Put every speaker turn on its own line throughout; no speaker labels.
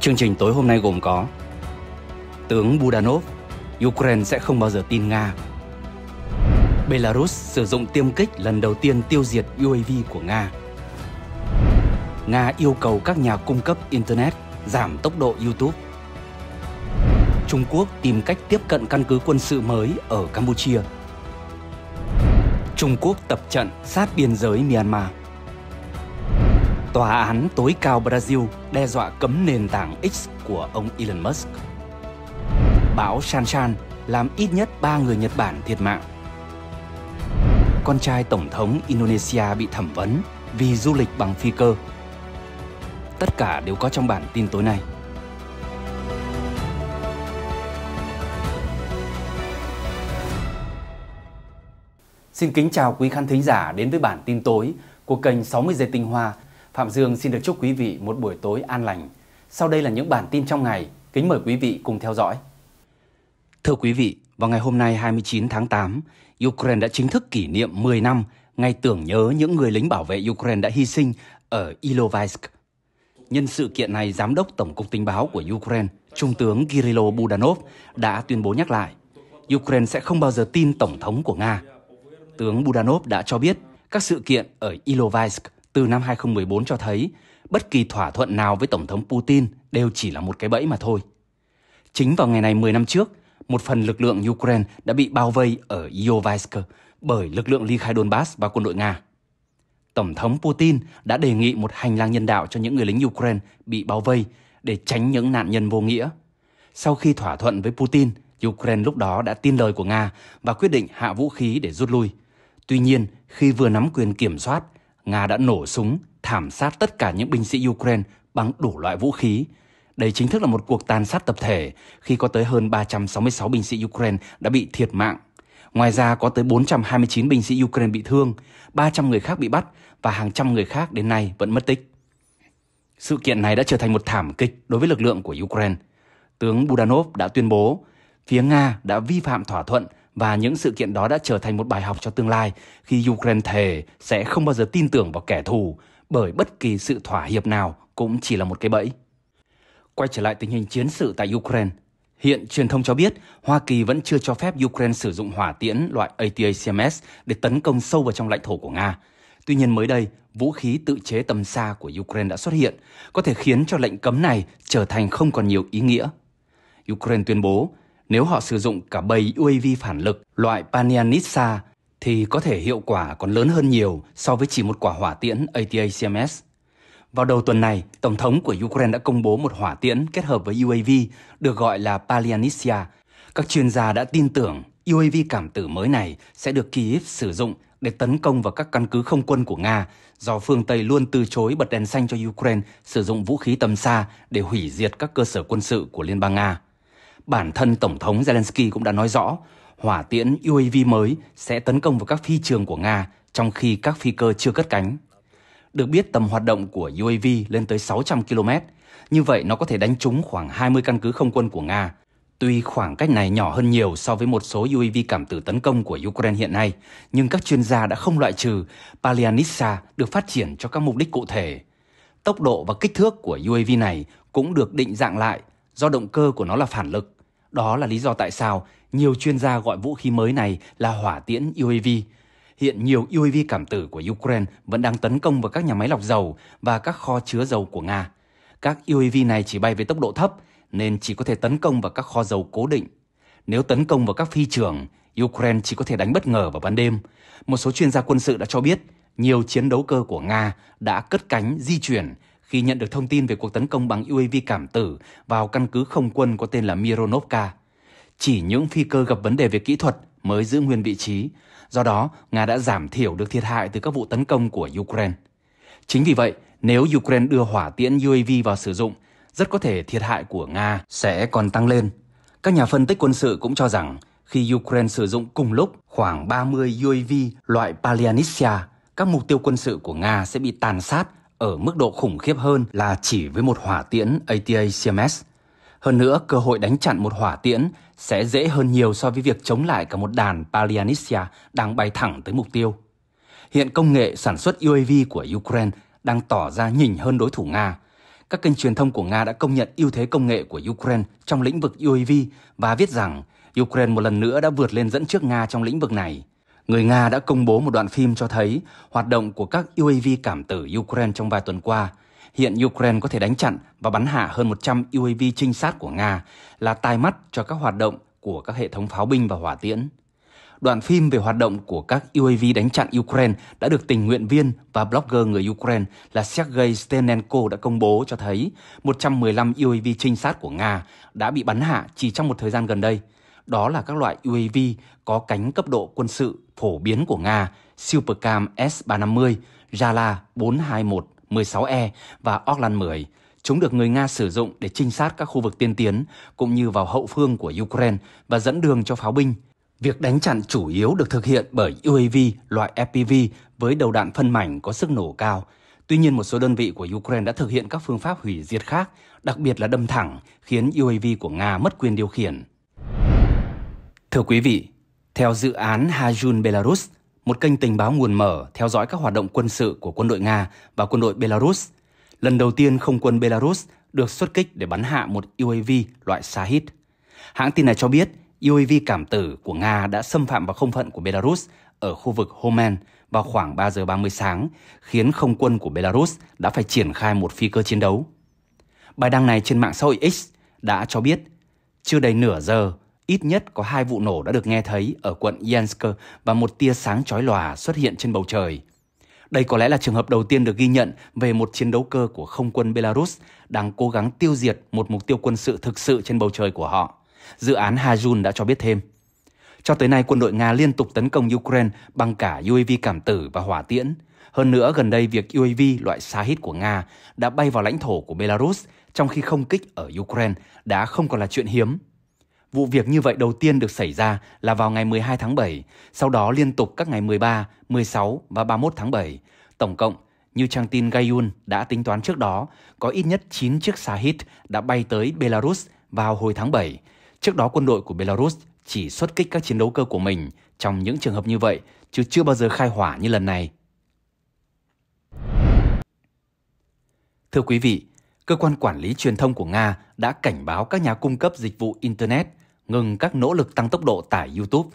Chương trình tối hôm nay gồm có Tướng Budanov, Ukraine sẽ không bao giờ tin Nga Belarus sử dụng tiêm kích lần đầu tiên tiêu diệt UAV của Nga Nga yêu cầu các nhà cung cấp Internet giảm tốc độ YouTube Trung Quốc tìm cách tiếp cận căn cứ quân sự mới ở Campuchia Trung Quốc tập trận sát biên giới Myanmar Tòa án tối cao Brazil đe dọa cấm nền tảng X của ông Elon Musk. Bão Shanshan làm ít nhất 3 người Nhật Bản thiệt mạng. Con trai Tổng thống Indonesia bị thẩm vấn vì du lịch bằng phi cơ. Tất cả đều có trong bản tin tối nay. Xin kính chào quý khán thính giả đến với bản tin tối của kênh 60 giây tinh hoa Phạm Dương xin được chúc quý vị một buổi tối an lành. Sau đây là những bản tin trong ngày, kính mời quý vị cùng theo dõi. Thưa quý vị, vào ngày hôm nay 29 tháng 8, Ukraine đã chính thức kỷ niệm 10 năm ngày tưởng nhớ những người lính bảo vệ Ukraine đã hy sinh ở Ilovaisk. Nhân sự kiện này, Giám đốc Tổng cục Tình báo của Ukraine, Trung tướng Kirill Budanov đã tuyên bố nhắc lại, Ukraine sẽ không bao giờ tin Tổng thống của Nga. Tướng Budanov đã cho biết các sự kiện ở Ilovaisk từ năm 2014 cho thấy bất kỳ thỏa thuận nào với Tổng thống Putin đều chỉ là một cái bẫy mà thôi. Chính vào ngày này 10 năm trước, một phần lực lượng Ukraine đã bị bao vây ở Iovisk bởi lực lượng ly khai Donbass và quân đội Nga. Tổng thống Putin đã đề nghị một hành lang nhân đạo cho những người lính Ukraine bị bao vây để tránh những nạn nhân vô nghĩa. Sau khi thỏa thuận với Putin, Ukraine lúc đó đã tin lời của Nga và quyết định hạ vũ khí để rút lui. Tuy nhiên, khi vừa nắm quyền kiểm soát, Nga đã nổ súng, thảm sát tất cả những binh sĩ Ukraine bằng đủ loại vũ khí. Đây chính thức là một cuộc tàn sát tập thể khi có tới hơn 366 binh sĩ Ukraine đã bị thiệt mạng. Ngoài ra có tới 429 binh sĩ Ukraine bị thương, 300 người khác bị bắt và hàng trăm người khác đến nay vẫn mất tích. Sự kiện này đã trở thành một thảm kịch đối với lực lượng của Ukraine. Tướng Budanov đã tuyên bố phía Nga đã vi phạm thỏa thuận và những sự kiện đó đã trở thành một bài học cho tương lai khi Ukraine thề sẽ không bao giờ tin tưởng vào kẻ thù bởi bất kỳ sự thỏa hiệp nào cũng chỉ là một cái bẫy. Quay trở lại tình hình chiến sự tại Ukraine, hiện truyền thông cho biết Hoa Kỳ vẫn chưa cho phép Ukraine sử dụng hỏa tiễn loại ATACMS để tấn công sâu vào trong lãnh thổ của Nga. Tuy nhiên mới đây, vũ khí tự chế tầm xa của Ukraine đã xuất hiện, có thể khiến cho lệnh cấm này trở thành không còn nhiều ý nghĩa. Ukraine tuyên bố nếu họ sử dụng cả bầy UAV phản lực loại Panianitsa thì có thể hiệu quả còn lớn hơn nhiều so với chỉ một quả hỏa tiễn ATACMS. Vào đầu tuần này, Tổng thống của Ukraine đã công bố một hỏa tiễn kết hợp với UAV được gọi là Palianitsia. Các chuyên gia đã tin tưởng UAV cảm tử mới này sẽ được Kyiv sử dụng để tấn công vào các căn cứ không quân của Nga do phương Tây luôn từ chối bật đèn xanh cho Ukraine sử dụng vũ khí tầm xa để hủy diệt các cơ sở quân sự của Liên bang Nga. Bản thân Tổng thống Zelensky cũng đã nói rõ, hỏa tiễn UAV mới sẽ tấn công vào các phi trường của Nga trong khi các phi cơ chưa cất cánh. Được biết tầm hoạt động của UAV lên tới 600 km, như vậy nó có thể đánh trúng khoảng 20 căn cứ không quân của Nga. Tuy khoảng cách này nhỏ hơn nhiều so với một số UAV cảm tử tấn công của Ukraine hiện nay, nhưng các chuyên gia đã không loại trừ Palianitsa được phát triển cho các mục đích cụ thể. Tốc độ và kích thước của UAV này cũng được định dạng lại do động cơ của nó là phản lực. Đó là lý do tại sao nhiều chuyên gia gọi vũ khí mới này là hỏa tiễn UAV. Hiện nhiều UAV cảm tử của Ukraine vẫn đang tấn công vào các nhà máy lọc dầu và các kho chứa dầu của Nga. Các UAV này chỉ bay với tốc độ thấp nên chỉ có thể tấn công vào các kho dầu cố định. Nếu tấn công vào các phi trường, Ukraine chỉ có thể đánh bất ngờ vào ban đêm. Một số chuyên gia quân sự đã cho biết nhiều chiến đấu cơ của Nga đã cất cánh di chuyển khi nhận được thông tin về cuộc tấn công bằng UAV cảm tử vào căn cứ không quân có tên là Mironovka. Chỉ những phi cơ gặp vấn đề về kỹ thuật mới giữ nguyên vị trí, do đó Nga đã giảm thiểu được thiệt hại từ các vụ tấn công của Ukraine. Chính vì vậy, nếu Ukraine đưa hỏa tiễn UAV vào sử dụng, rất có thể thiệt hại của Nga sẽ còn tăng lên. Các nhà phân tích quân sự cũng cho rằng khi Ukraine sử dụng cùng lúc khoảng 30 UAV loại Palianitsia, các mục tiêu quân sự của Nga sẽ bị tàn sát ở mức độ khủng khiếp hơn là chỉ với một hỏa tiễn ATACMS. Hơn nữa, cơ hội đánh chặn một hỏa tiễn sẽ dễ hơn nhiều so với việc chống lại cả một đàn Palianicia đang bay thẳng tới mục tiêu. Hiện công nghệ sản xuất UAV của Ukraine đang tỏ ra nhỉnh hơn đối thủ Nga. Các kênh truyền thông của Nga đã công nhận ưu thế công nghệ của Ukraine trong lĩnh vực UAV và viết rằng Ukraine một lần nữa đã vượt lên dẫn trước Nga trong lĩnh vực này – Người Nga đã công bố một đoạn phim cho thấy hoạt động của các UAV cảm tử Ukraine trong vài tuần qua. Hiện Ukraine có thể đánh chặn và bắn hạ hơn 100 UAV trinh sát của Nga là tai mắt cho các hoạt động của các hệ thống pháo binh và hỏa tiễn. Đoạn phim về hoạt động của các UAV đánh chặn Ukraine đã được tình nguyện viên và blogger người Ukraine là Sergei Stenenko đã công bố cho thấy 115 UAV trinh sát của Nga đã bị bắn hạ chỉ trong một thời gian gần đây – đó là các loại UAV có cánh cấp độ quân sự phổ biến của Nga, Supercam S-350, Jala 421-16E và Orlan 10. Chúng được người Nga sử dụng để trinh sát các khu vực tiên tiến cũng như vào hậu phương của Ukraine và dẫn đường cho pháo binh. Việc đánh chặn chủ yếu được thực hiện bởi UAV loại FPV với đầu đạn phân mảnh có sức nổ cao. Tuy nhiên, một số đơn vị của Ukraine đã thực hiện các phương pháp hủy diệt khác, đặc biệt là đâm thẳng, khiến UAV của Nga mất quyền điều khiển. Thưa quý vị, theo dự án Hajun Belarus, một kênh tình báo nguồn mở theo dõi các hoạt động quân sự của quân đội Nga và quân đội Belarus, lần đầu tiên không quân Belarus được xuất kích để bắn hạ một UAV loại Shahid. Hãng tin này cho biết UAV cảm tử của Nga đã xâm phạm vào không phận của Belarus ở khu vực Homen vào khoảng 3 giờ 30 sáng, khiến không quân của Belarus đã phải triển khai một phi cơ chiến đấu. Bài đăng này trên mạng xã hội X đã cho biết, chưa đầy nửa giờ Ít nhất có hai vụ nổ đã được nghe thấy ở quận Yansk và một tia sáng chói lòa xuất hiện trên bầu trời. Đây có lẽ là trường hợp đầu tiên được ghi nhận về một chiến đấu cơ của không quân Belarus đang cố gắng tiêu diệt một mục tiêu quân sự thực sự trên bầu trời của họ. Dự án Hajun đã cho biết thêm. Cho tới nay, quân đội Nga liên tục tấn công Ukraine bằng cả UAV cảm tử và hỏa tiễn. Hơn nữa, gần đây việc UAV loại Shahid của Nga đã bay vào lãnh thổ của Belarus trong khi không kích ở Ukraine đã không còn là chuyện hiếm Vụ việc như vậy đầu tiên được xảy ra là vào ngày 12 tháng 7, sau đó liên tục các ngày 13, 16 và 31 tháng 7. Tổng cộng, như trang tin Gayun đã tính toán trước đó, có ít nhất 9 chiếc Shahid đã bay tới Belarus vào hồi tháng 7. Trước đó quân đội của Belarus chỉ xuất kích các chiến đấu cơ của mình trong những trường hợp như vậy, chứ chưa bao giờ khai hỏa như lần này. Thưa quý vị, cơ quan quản lý truyền thông của Nga đã cảnh báo các nhà cung cấp dịch vụ Internet ngừng các nỗ lực tăng tốc độ tải YouTube,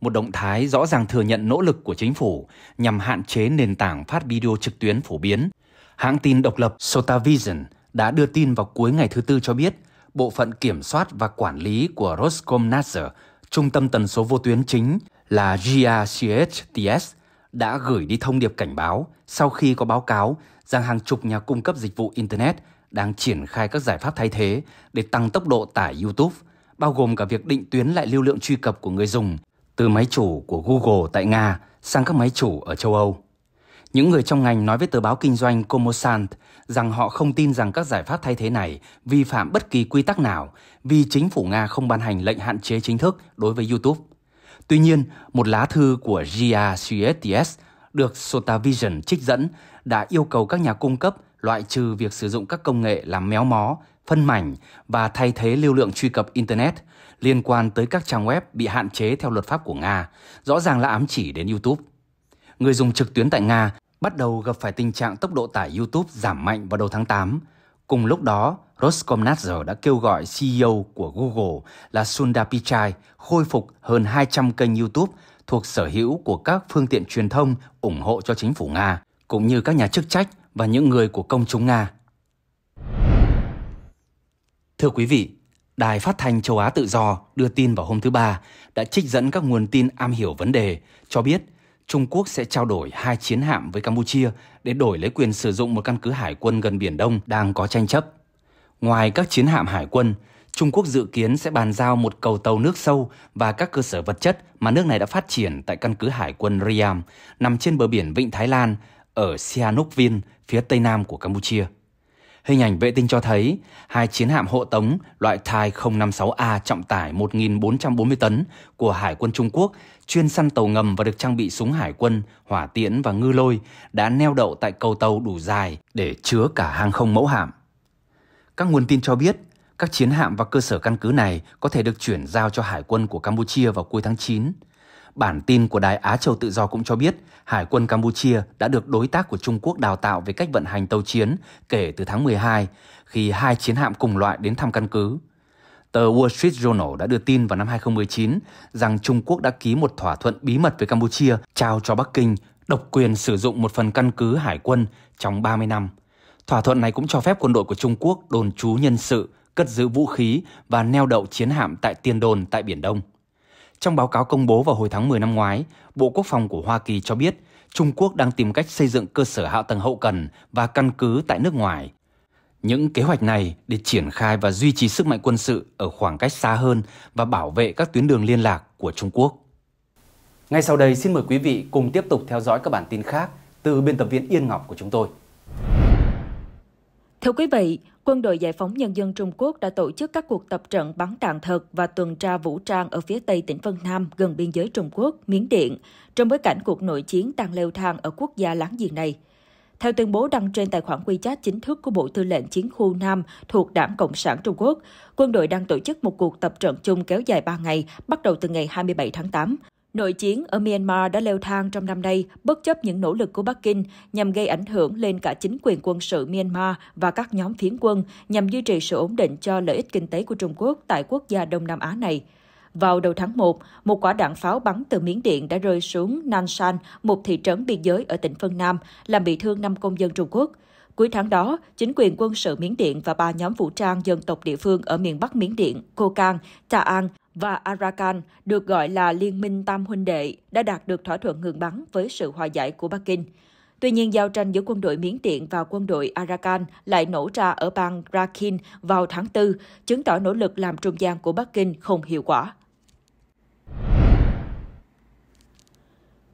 một động thái rõ ràng thừa nhận nỗ lực của chính phủ nhằm hạn chế nền tảng phát video trực tuyến phổ biến. Hãng tin độc lập Sotavision đã đưa tin vào cuối ngày thứ Tư cho biết Bộ phận Kiểm soát và Quản lý của Roskomnadzor, trung tâm tần số vô tuyến chính là GRCHTS, đã gửi đi thông điệp cảnh báo sau khi có báo cáo rằng hàng chục nhà cung cấp dịch vụ Internet đang triển khai các giải pháp thay thế để tăng tốc độ tải YouTube – bao gồm cả việc định tuyến lại lưu lượng truy cập của người dùng từ máy chủ của Google tại Nga sang các máy chủ ở châu Âu. Những người trong ngành nói với tờ báo kinh doanh Kommersant rằng họ không tin rằng các giải pháp thay thế này vi phạm bất kỳ quy tắc nào vì chính phủ Nga không ban hành lệnh hạn chế chính thức đối với YouTube. Tuy nhiên, một lá thư của GRCSTS được Sotavision trích dẫn đã yêu cầu các nhà cung cấp loại trừ việc sử dụng các công nghệ làm méo mó phân mảnh và thay thế lưu lượng truy cập Internet liên quan tới các trang web bị hạn chế theo luật pháp của Nga, rõ ràng là ám chỉ đến YouTube. Người dùng trực tuyến tại Nga bắt đầu gặp phải tình trạng tốc độ tải YouTube giảm mạnh vào đầu tháng 8. Cùng lúc đó, Roskomnadzor đã kêu gọi CEO của Google là Sundar Pichai khôi phục hơn 200 kênh YouTube thuộc sở hữu của các phương tiện truyền thông ủng hộ cho chính phủ Nga, cũng như các nhà chức trách và những người của công chúng Nga. Thưa quý vị, Đài Phát thanh Châu Á Tự Do đưa tin vào hôm thứ Ba đã trích dẫn các nguồn tin am hiểu vấn đề, cho biết Trung Quốc sẽ trao đổi hai chiến hạm với Campuchia để đổi lấy quyền sử dụng một căn cứ hải quân gần Biển Đông đang có tranh chấp. Ngoài các chiến hạm hải quân, Trung Quốc dự kiến sẽ bàn giao một cầu tàu nước sâu và các cơ sở vật chất mà nước này đã phát triển tại căn cứ hải quân Riam nằm trên bờ biển Vịnh Thái Lan ở Sihanoukville, phía tây nam của Campuchia. Hình ảnh vệ tinh cho thấy hai chiến hạm hộ tống loại Thai 056A trọng tải 1.440 tấn của Hải quân Trung Quốc chuyên săn tàu ngầm và được trang bị súng hải quân, hỏa tiễn và ngư lôi đã neo đậu tại cầu tàu đủ dài để chứa cả hàng không mẫu hạm. Các nguồn tin cho biết các chiến hạm và cơ sở căn cứ này có thể được chuyển giao cho Hải quân của Campuchia vào cuối tháng 9. Bản tin của Đài Á Châu Tự Do cũng cho biết Hải quân Campuchia đã được đối tác của Trung Quốc đào tạo về cách vận hành tàu chiến kể từ tháng 12 khi hai chiến hạm cùng loại đến thăm căn cứ. Tờ Wall Street Journal đã đưa tin vào năm 2019 rằng Trung Quốc đã ký một thỏa thuận bí mật với Campuchia trao cho Bắc Kinh độc quyền sử dụng một phần căn cứ hải quân trong 30 năm. Thỏa thuận này cũng cho phép quân đội của Trung Quốc đồn trú nhân sự, cất giữ vũ khí và neo đậu chiến hạm tại Tiên đồn tại Biển Đông. Trong báo cáo công bố vào hồi tháng 10 năm ngoái, Bộ Quốc phòng của Hoa Kỳ cho biết Trung Quốc đang tìm cách xây dựng cơ sở hạ tầng hậu cần và căn cứ tại nước ngoài. Những kế hoạch này để triển khai và duy trì sức mạnh quân sự ở khoảng cách xa hơn và bảo vệ các tuyến đường liên lạc của Trung Quốc. Ngay sau đây xin mời quý vị cùng tiếp tục theo dõi các bản tin khác từ biên tập viên Yên Ngọc của chúng tôi.
Thưa quý vị, Quân đội Giải phóng Nhân dân Trung Quốc đã tổ chức các cuộc tập trận bắn đạn thật và tuần tra vũ trang ở phía tây tỉnh Vân Nam gần biên giới Trung Quốc, Miến Điện, trong bối cảnh cuộc nội chiến đang leo thang ở quốc gia láng giềng này. Theo tuyên bố đăng trên tài khoản quy WeChat chính thức của Bộ Tư lệnh Chiến khu Nam thuộc Đảng Cộng sản Trung Quốc, quân đội đang tổ chức một cuộc tập trận chung kéo dài 3 ngày, bắt đầu từ ngày 27 tháng 8. Nội chiến ở Myanmar đã leo thang trong năm nay, bất chấp những nỗ lực của Bắc Kinh nhằm gây ảnh hưởng lên cả chính quyền quân sự Myanmar và các nhóm phiến quân nhằm duy trì sự ổn định cho lợi ích kinh tế của Trung Quốc tại quốc gia Đông Nam Á này. Vào đầu tháng 1, một quả đạn pháo bắn từ Miến Điện đã rơi xuống Nansan, một thị trấn biên giới ở tỉnh Phân Nam, làm bị thương 5 công dân Trung Quốc. Cuối tháng đó, chính quyền quân sự Miến Điện và ba nhóm vũ trang dân tộc địa phương ở miền Bắc Miến Điện, Cô Cang, An và Arakan, được gọi là Liên minh Tam Huynh Đệ, đã đạt được thỏa thuận ngừng bắn với sự hòa giải của Bắc Kinh. Tuy nhiên, giao tranh giữa quân đội Miến Điện và quân đội Arakan lại nổ ra ở bang Rakhine vào tháng 4, chứng tỏ nỗ lực làm trung gian của Bắc Kinh không hiệu quả.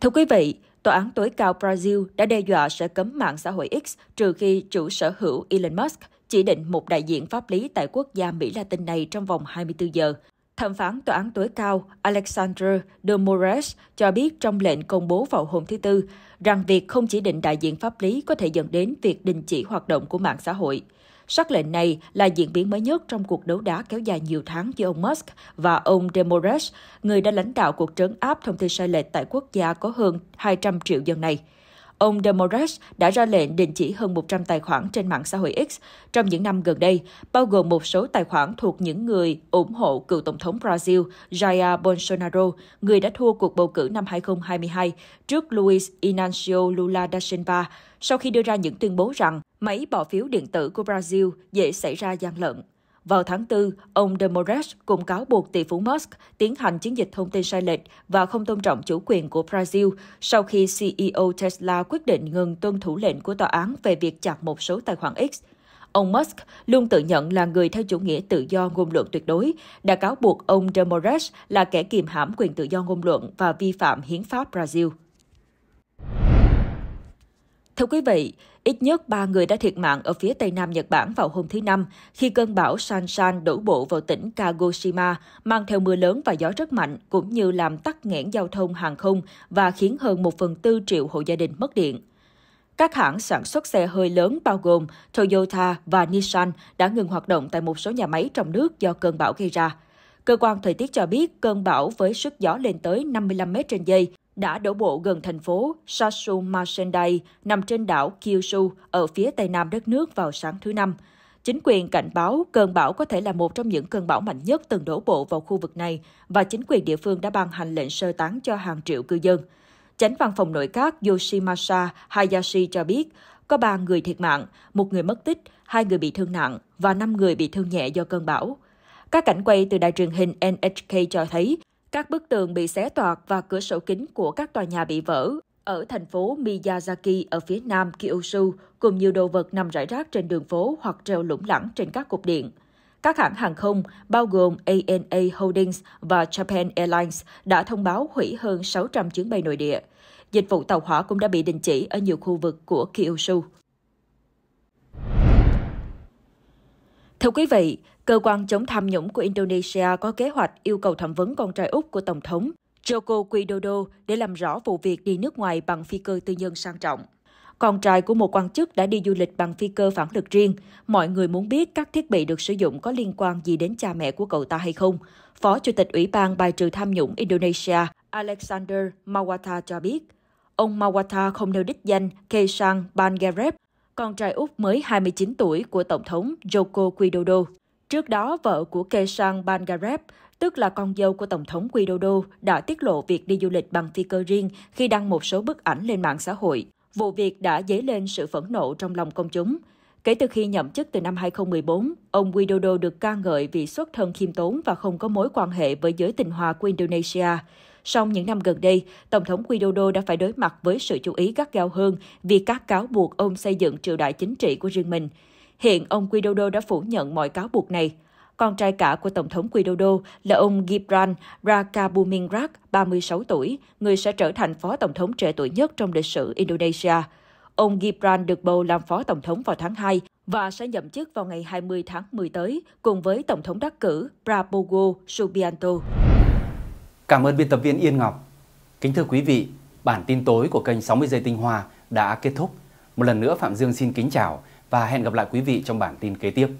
Thưa quý vị, Tòa án tối cao Brazil đã đe dọa sẽ cấm mạng xã hội X trừ khi chủ sở hữu Elon Musk chỉ định một đại diện pháp lý tại quốc gia Mỹ Latin này trong vòng 24 giờ. Thẩm phán tòa án tối cao Alexander de Moraes cho biết trong lệnh công bố vào hôm thứ Tư rằng việc không chỉ định đại diện pháp lý có thể dẫn đến việc đình chỉ hoạt động của mạng xã hội. Sắc lệnh này là diễn biến mới nhất trong cuộc đấu đá kéo dài nhiều tháng giữa ông Musk và ông de Moraes, người đã lãnh đạo cuộc trấn áp thông tin sai lệch tại quốc gia có hơn 200 triệu dân này ông Demoras đã ra lệnh đình chỉ hơn 100 tài khoản trên mạng xã hội X trong những năm gần đây, bao gồm một số tài khoản thuộc những người ủng hộ cựu Tổng thống Brazil Jair Bolsonaro, người đã thua cuộc bầu cử năm 2022 trước Luiz Inácio Lula da Silva, sau khi đưa ra những tuyên bố rằng máy bỏ phiếu điện tử của Brazil dễ xảy ra gian lận. Vào tháng 4, ông Demores cũng cáo buộc tỷ phú Musk tiến hành chiến dịch thông tin sai lệch và không tôn trọng chủ quyền của Brazil sau khi CEO Tesla quyết định ngừng tuân thủ lệnh của tòa án về việc chặt một số tài khoản X. Ông Musk luôn tự nhận là người theo chủ nghĩa tự do ngôn luận tuyệt đối, đã cáo buộc ông Demores là kẻ kiềm hãm quyền tự do ngôn luận và vi phạm hiến pháp Brazil. Thưa quý vị, ít nhất 3 người đã thiệt mạng ở phía tây nam Nhật Bản vào hôm thứ Năm khi cơn bão Sansan đổ bộ vào tỉnh Kagoshima, mang theo mưa lớn và gió rất mạnh, cũng như làm tắc nghẽn giao thông hàng không và khiến hơn 1 phần tư triệu hộ gia đình mất điện. Các hãng sản xuất xe hơi lớn bao gồm Toyota và Nissan đã ngừng hoạt động tại một số nhà máy trong nước do cơn bão gây ra. Cơ quan thời tiết cho biết cơn bão với sức gió lên tới 55 m trên giây đã đổ bộ gần thành phố Sasu nằm trên đảo Kyushu ở phía tây nam đất nước vào sáng thứ Năm. Chính quyền cảnh báo cơn bão có thể là một trong những cơn bão mạnh nhất từng đổ bộ vào khu vực này và chính quyền địa phương đã ban hành lệnh sơ tán cho hàng triệu cư dân. Chánh văn phòng nội các Yoshimasa Hayashi cho biết có 3 người thiệt mạng, một người mất tích, hai người bị thương nặng và 5 người bị thương nhẹ do cơn bão. Các cảnh quay từ đài truyền hình NHK cho thấy các bức tường bị xé toạc và cửa sổ kính của các tòa nhà bị vỡ ở thành phố Miyazaki ở phía nam Kyushu, cùng nhiều đồ vật nằm rải rác trên đường phố hoặc treo lủng lẳng trên các cột điện. Các hãng hàng không, bao gồm ANA Holdings và Japan Airlines, đã thông báo hủy hơn 600 chuyến bay nội địa. Dịch vụ tàu hỏa cũng đã bị đình chỉ ở nhiều khu vực của Kyushu. Thưa quý vị, cơ quan chống tham nhũng của Indonesia có kế hoạch yêu cầu thẩm vấn con trai Úc của Tổng thống Joko Widodo để làm rõ vụ việc đi nước ngoài bằng phi cơ tư nhân sang trọng. Con trai của một quan chức đã đi du lịch bằng phi cơ phản lực riêng. Mọi người muốn biết các thiết bị được sử dụng có liên quan gì đến cha mẹ của cậu ta hay không. Phó Chủ tịch Ủy ban bài trừ tham nhũng Indonesia Alexander Mawata cho biết, ông Mawata không nêu đích danh Keisang Bangarep con trai út mới 29 tuổi của Tổng thống Joko Widodo. Trước đó, vợ của Kesang Bangarep, tức là con dâu của Tổng thống Widodo, đã tiết lộ việc đi du lịch bằng phi cơ riêng khi đăng một số bức ảnh lên mạng xã hội. Vụ việc đã dấy lên sự phẫn nộ trong lòng công chúng. Kể từ khi nhậm chức từ năm 2014, ông Widodo được ca ngợi vì xuất thân khiêm tốn và không có mối quan hệ với giới tình hòa của Indonesia. Song những năm gần đây, Tổng thống Widodo đã phải đối mặt với sự chú ý gắt gao hơn vì các cáo buộc ông xây dựng triều đại chính trị của riêng mình. Hiện ông Widodo đã phủ nhận mọi cáo buộc này. Con trai cả của Tổng thống Widodo là ông Gibran Rakabumingrad, 36 tuổi, người sẽ trở thành phó tổng thống trẻ tuổi nhất trong lịch sử Indonesia. Ông Gibran được bầu làm phó tổng thống vào tháng 2 và sẽ nhậm chức vào ngày 20 tháng 10 tới cùng với tổng thống đắc cử Prabowo Subianto.
Cảm ơn biên tập viên Yên Ngọc. Kính thưa quý vị, bản tin tối của kênh 60 giây tinh hoa đã kết thúc. Một lần nữa Phạm Dương xin kính chào và hẹn gặp lại quý vị trong bản tin kế tiếp.